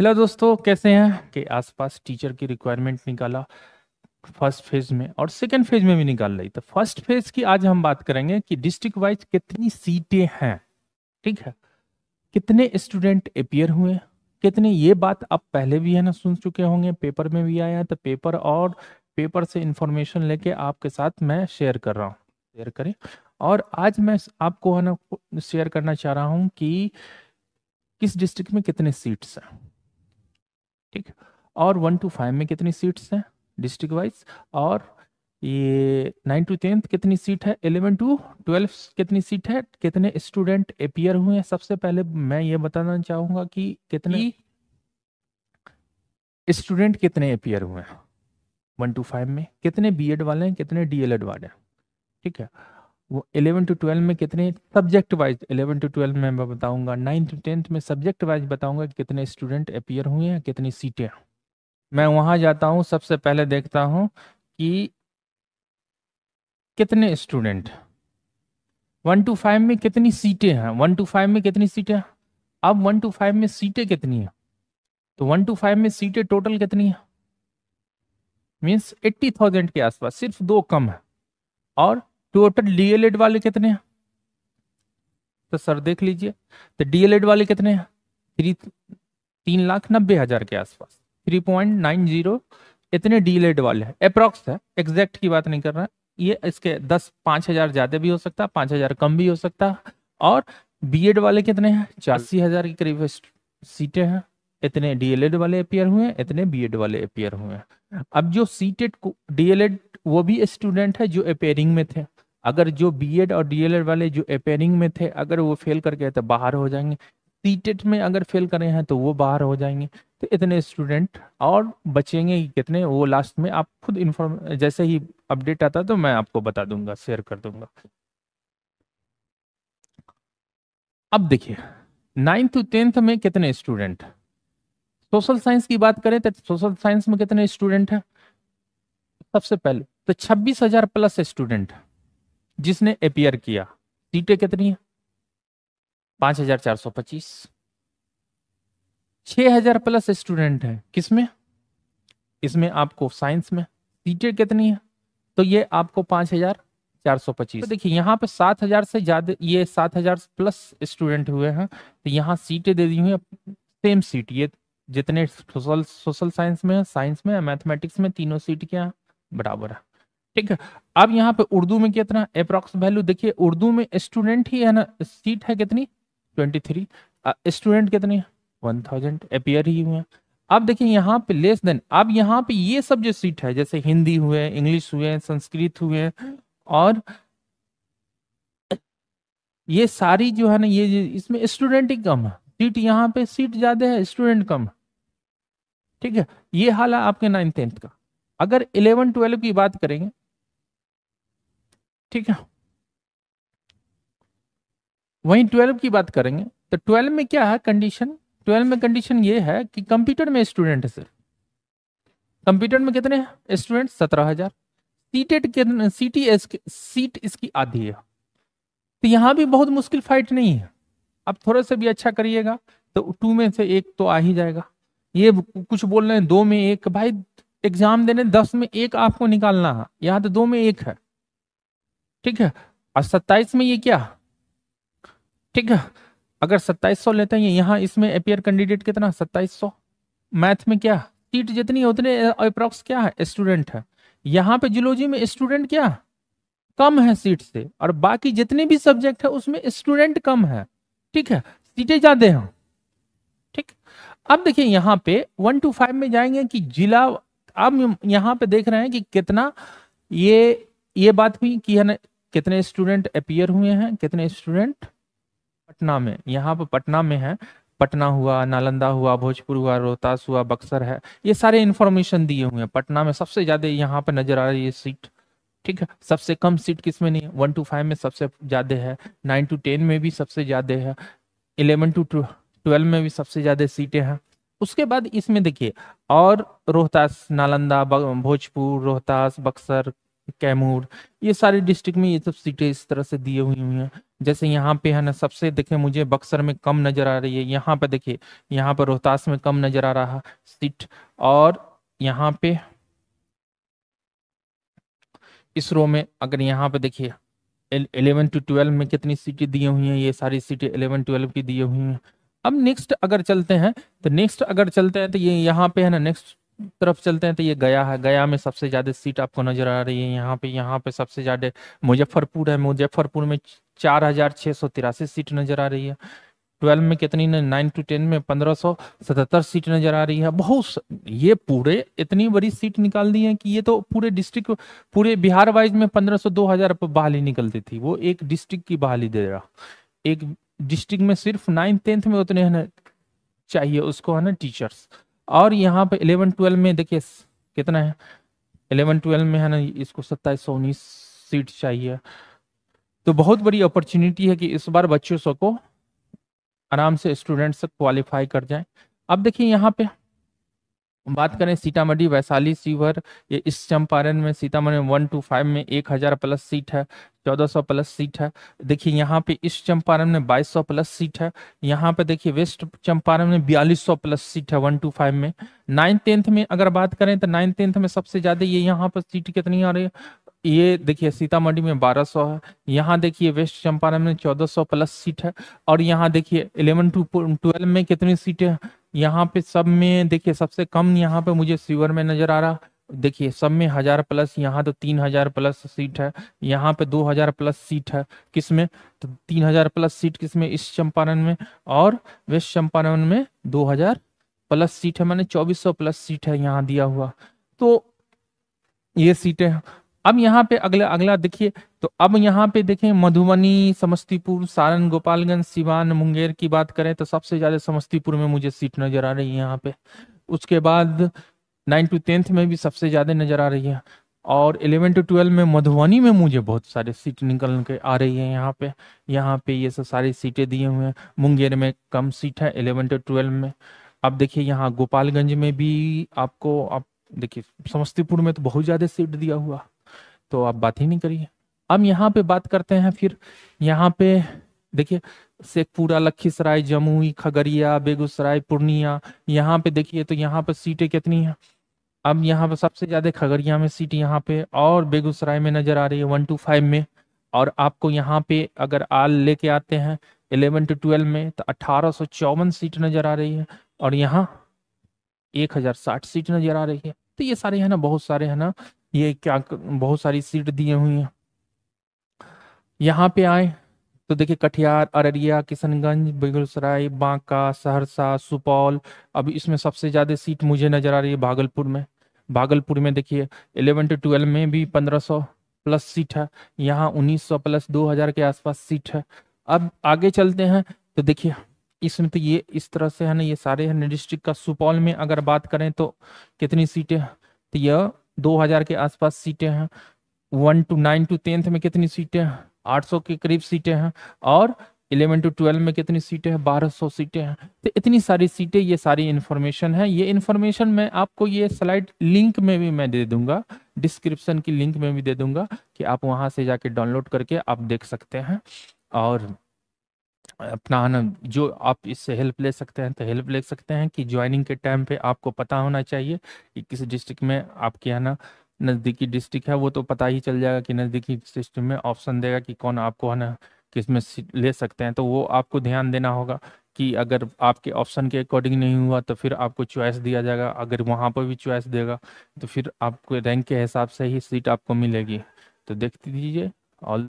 hello दोस्तों कैसे हैं कि आसपास टीचर की रिक्वायरमेंट निकाला फर्स्ट फेज में और सेकंड फेज में भी निकाल रही तो फर्स्ट फेज की आज हम बात करेंगे कि डिस्ट्रिक्ट वाइज कितनी सीटें हैं ठीक है कितने स्टूडेंट अपियर हुए कितने ये बात आप पहले भी है ना सुन चुके होंगे पेपर में भी आया तो पेपर और पेपर से इंफॉर्मेशन लेके आपके साथ मैं शेयर कर रहा हूँ शेयर करें और आज मैं आपको है ना शेयर करना चाह रहा हूँ कि किस डिस्ट्रिक्ट में कितने सीट्स हैं ठीक और वन टू फाइव में कितनी सीट्स हैं डिस्ट्रिक्ट वाइज और ये नाइन टू टेंथ कितनी सीट है एलेवन टू ट्वेल्व कितनी सीट है कितने स्टूडेंट अपियर हुए हैं सबसे पहले मैं ये बताना चाहूंगा कि कितने स्टूडेंट कितने अपियर हुए हैं वन टू फाइव में कितने बीएड वाले हैं कितने डीएलएड वाले हैं ठीक है इलेवन टू ट्वेल्व में कितने subject wise eleven to twelve में मैं बताऊंगा नाइन्थ टू टेंथ में सब्जेक्ट वाइज बताऊंगा कि कितने स्टूडेंट अपियर हुए हैं कितनी सीटें मैं वहां जाता हूं सबसे पहले देखता हूं कि कितने स्टूडेंट वन टू फाइव में कितनी सीटें हैं वन टू फाइव में कितनी सीटें हैं अब वन टू फाइव में सीटें कितनी हैं तो वन टू फाइव में सीटें टोटल कितनी है मीन्स एट्टी थाउजेंड के आसपास सिर्फ दो कम है और टोटल डीएलएड वाले कितने हैं तो सर देख लीजिए तो डीएलएड वाले कितने हैं थ्री तीन लाख नब्बे हजार के आसपास थ्री पॉइंट नाइन जीरो इतने डीएलएड वाले हैं अप्रोक्स है एग्जैक्ट की बात नहीं कर रहा ये इसके दस पाँच हजार ज़्यादा भी हो सकता है पाँच हजार कम भी हो सकता है और बीएड वाले कितने हैं चासी हजार के करीब सीटें हैं इतने डीएलएड वाले अपियर हुए हैं इतने बीएड वाले अपियर हुए हैं अब जो सीटेड डीएलएड e वो भी स्टूडेंट है जो अपेयरिंग में थे अगर जो बीएड और डीएलएड वाले जो अपेयरिंग में थे अगर वो फेल करके गए तो बाहर हो जाएंगे सीटेट e में अगर फेल करे हैं तो वो बाहर हो जाएंगे तो इतने स्टूडेंट और बचेंगे कितने वो लास्ट में आप खुद इन्फॉर्म जैसे ही अपडेट आता तो मैं आपको बता दूंगा शेयर कर दूंगा अब देखिए नाइन्थ टू टेंथ में कितने स्टूडेंट सोशल साइंस की बात करें तो सोशल साइंस में कितने स्टूडेंट हैं सबसे पहले तो छब्बीस हजार प्लस स्टूडेंट है जिसने अपियर किया सीटें कितनी है पांच हजार चार सौ पच्चीस छह हजार प्लस स्टूडेंट है किसमें इसमें आपको साइंस में सीटें कितनी है तो ये आपको पांच हजार चार सौ पच्चीस तो देखिए यहाँ पे सात हजार से ज्यादा ये सात हजार प्लस स्टूडेंट हुए हैं तो यहाँ सीटें दे दी हुई है सेम सीट ये जितने सोशल सोशल साइंस में साइंस में मैथमेटिक्स में तीनों सीट क्या बराबर है ठीक है अब यहाँ पे उर्दू में कितना अप्रॉक्स वैल्यू देखिए उर्दू में स्टूडेंट ही है ना सीट है कितनी ट्वेंटी थ्री स्टूडेंट कितने वन थाउजेंड अपियर ही हुए अब देखिए यहाँ पे लेस देन अब यहाँ पे ये सब जो सीट है जैसे हिंदी हुए इंग्लिश हुए संस्कृत हुए और ये सारी जो है ना ये इसमें स्टूडेंट ही कम है सीट यहाँ पे सीट ज्यादा है स्टूडेंट कम ठीक है ये हाल है आपके नाइन टेंथ का अगर इलेवन ट्वेल्व की बात करेंगे ठीक है वहीं ट्वेल्व की बात करेंगे तो ट्वेल्व में क्या है कंडीशन ट्वेल्व में कंडीशन ये है कि कंप्यूटर में स्टूडेंट है सिर्फ कंप्यूटर में कितने हैं स्टूडेंट सत्रह हजार सीटेट सीटी सीट इसकी आधी है तो यहां भी बहुत मुश्किल फाइट नहीं है आप थोड़ा सा भी अच्छा करिएगा तो टू में से एक तो आ ही जाएगा ये कुछ बोल रहे हैं दो में एक भाई एग्जाम देने दस में एक आपको निकालना है यहाँ तो दो में एक है ठीक है और सत्ताईस में ये क्या ठीक है अगर सत्ताईस सौ लेते हैं यहाँ इसमें अपियर कैंडिडेट कितना सत्ताईस सौ मैथ में क्या सीट जितनी उतने अप्रोक्स क्या है स्टूडेंट है यहाँ पे जुलोजी में स्टूडेंट क्या कम है सीट से और बाकी जितने भी सब्जेक्ट है उसमें स्टूडेंट कम है ठीक है सीटें ज्यादा हैं ठीक अब देखिए यहाँ पे वन टू फाइव में जाएंगे कि जिला अब यहाँ पे देख रहे हैं कि कितना ये ये बात हुई कि है कितने स्टूडेंट अपियर हुए हैं कितने स्टूडेंट पटना में यहाँ पर पटना में है पटना हुआ नालंदा हुआ भोजपुर हुआ रोहतास हुआ बक्सर है ये सारे इन्फॉर्मेशन दिए हुए हैं पटना में सबसे ज़्यादा यहाँ पर नजर आ रही है सीट ठीक है सबसे कम सीट किस में नहीं है वन टू फाइव में सबसे ज़्यादा है नाइन टू टेन में भी सबसे ज़्यादा है इलेवन टू ट्वेल्व में भी सबसे ज़्यादा सीटें हैं उसके बाद इसमें देखिए और रोहतास नालंदा भोजपुर रोहतास बक्सर कैमूर ये सारे डिस्ट्रिक्ट में ये सब सीटें इस तरह से दिए हुई हुई हैं जैसे यहाँ पे है ना सबसे देखे मुझे बक्सर में कम नज़र आ रही है यहाँ पे देखिए यहाँ पर रोहतास में कम नज़र आ रहा सीट और यहाँ पे इसरो में अगर यहाँ पे देखिए एलेवन टू ट्वेल्व में कितनी सीटें दी हुई हैं ये सारी सीटें एलेवन ट्वेल्व की दी हुई हैं अब नेक्स्ट अगर चलते हैं तो नेक्स्ट अगर चलते हैं तो ये यहाँ पे है ना नेक्स्ट तरफ चलते हैं तो ये गया है गया में सबसे ज़्यादा सीट आपको नज़र आ रही है यहाँ पे यहाँ पे सबसे ज़्यादा मुजफ्फरपुर है मुजफ्फरपुर में चार हज़ार छह सौ तिरासी सीट नज़र आ रही है ट्वेल्व में कितनी नाइन टू टेन में पंद्रह सौ सतहत्तर सीट नज़र आ रही है बहुत ये पूरे इतनी बड़ी सीट निकाल दी है कि ये तो पूरे डिस्ट्रिक्ट पूरे बिहार वाइज में पंद्रह सौ दो हज़ार बहाली निकलती थी वो एक डिस्ट्रिक्ट की बहाली दे रहा एक डिस्ट्रिक्ट में सिर्फ नाइन्थ टेंथ में उतने चाहिए उसको है ना टीचर्स और यहाँ पे इलेवन ट्वेल्व में देखिए कितना है इलेवन ट्वेल्व में है ना इसको सत्ताईस सौ उन्नीस सीट चाहिए तो बहुत बड़ी अपॉर्चुनिटी है कि इस बार बच्चों सबको आराम से स्टूडेंट्स क्वालिफाई कर जाए अब देखिए यहाँ पे बात करें सीतामढ़ी वैशाली सीवर ये इस चंपारण में सीतामढ़ी वन टू फाइव में एक हजार प्लस सीट है चौदह सौ प्लस सीट है देखिए यहाँ पे इस चंपारण में बाईस सौ प्लस सीट है यहाँ पे देखिए वेस्ट चंपारण में बयालीस सौ प्लस सीट है वन टू फाइव में नाइन्थ टेंथ में अगर बात करें तो नाइन टेंथ में सबसे ज्यादा ये यहाँ पर सीट कितनी आ रही है ये देखिए सीतामढ़ी में 1200 है यहाँ देखिए वेस्ट चंपारण में 1400 प्लस सीट है और यहाँ देखिए 11 टू 12 में कितनी सीटें यहाँ पे सब में देखिए सबसे कम यहाँ पे मुझे सीवर में नजर आ रहा देखिए सब में हजार प्लस यहाँ तो तीन हजार प्लस सीट है यहाँ पे दो हजार प्लस सीट है किसमें तो तीन हजार प्लस सीट किसमें इस चंपारण में और वेस्ट चंपारण में दो हजार प्लस सीट है मैंने चौबीस सौ प्लस सीट है यहाँ दिया हुआ तो ये सीटें अब यहाँ पे अगला अगला देखिए तो अब यहाँ पे देखें मधुबनी समस्तीपुर सारण गोपालगंज सिवान मुंगेर की बात करें तो सबसे ज्यादा समस्तीपुर में मुझे सीट नजर आ रही है यहाँ पे उसके बाद नाइन टू टेंथ में भी सबसे ज्यादा नजर आ रही है और इलेवन टू ट्वेल्व में मधुबनी में मुझे बहुत सारे सीट निकल के आ रही है यहाँ पे यहाँ पे ये सब सारी सीटें दिए हुए हैं मुंगेर में कम सीट है इलेवन टू ट्वेल्व में अब देखिए यहाँ गोपालगंज में भी आपको आप देखिए समस्तीपुर में तो बहुत ज़्यादा सीट दिया हुआ तो आप बात ही नहीं करिए अब यहाँ पे बात करते हैं फिर यहाँ पे देखिए शेखपुरा लखीसराय जमुई खगड़िया बेगूसराय पूर्णिया यहाँ पे देखिए तो यहाँ पे सीटें कितनी हैं अब यहाँ पे सबसे ज़्यादा खगड़िया में सीट यहाँ पे और बेगूसराय में नज़र आ रही है वन टू फाइव में और आपको यहाँ पे अगर आल लेके आते हैं इलेवन टू ट्वेल्व में तो अट्ठारह सौ चौवन सीट नज़र आ रही है और यहाँ एक हज़ार साठ सीट नज़र आ रही है तो ये सारे है ना बहुत सारे है ना ये क्या बहुत सारी सीट दिए हुई हैं यहाँ पे आए तो देखिए कटिहार अररिया किशनगंज बेगूसराय बांका सहरसा सुपौल अब इसमें सबसे ज़्यादा सीट मुझे नज़र आ रही है भागलपुर में भागलपुर में देखिए इलेवन टू ट्वेल्व में भी पंद्रह सौ प्लस सीट है यहाँ उन्नीस सौ प्लस दो हज़ार के आसपास सीट है अब आगे चलते हैं तो देखिए इसमें तो ये इस तरह से है ना ये सारे है डिस्ट्रिक्ट का सुपौल में अगर बात करें तो कितनी सीटें तो यह 2000 के आसपास सीटें हैं one two nine to tenth में कितनी सीटें हैं 800 के करीब सीटें हैं और इलेवन टू ट्वेल्व में कितनी सीटें हैं बारह सौ सीटें हैं तो इतनी सारी सीटें ये सारी इन्फॉर्मेशन है ये इन्फॉर्मेशन मैं आपको ये स्लाइड लिंक में भी मैं दे दूंगा डिस्क्रिप्शन की लिंक में भी दे दूंगा कि आप वहां से जाके डाउनलोड करके आप देख सकते हैं और अपना ना जो आप इससे हेल्प ले सकते हैं तो हेल्प ले सकते हैं कि ज्वाइनिंग के टाइम पे आपको पता होना चाहिए कि किस डिस्ट्रिक्ट में आपके यहाँ ना नज़दीकी डिस्ट्रिक्ट है वो तो पता ही चल जाएगा कि नज़दीकी सिस्टम में ऑप्शन देगा कि कौन आपको है ना किस में ले सकते हैं तो वो आपको ध्यान देना होगा कि अगर आपके ऑप्शन के अकॉर्डिंग नहीं हुआ तो फिर आपको चॉइस दिया जाएगा अगर वहाँ पर भी चॉइस देगा तो फिर आपको रैंक के हिसाब से ही सीट आपको मिलेगी तो देख लीजिए ऑल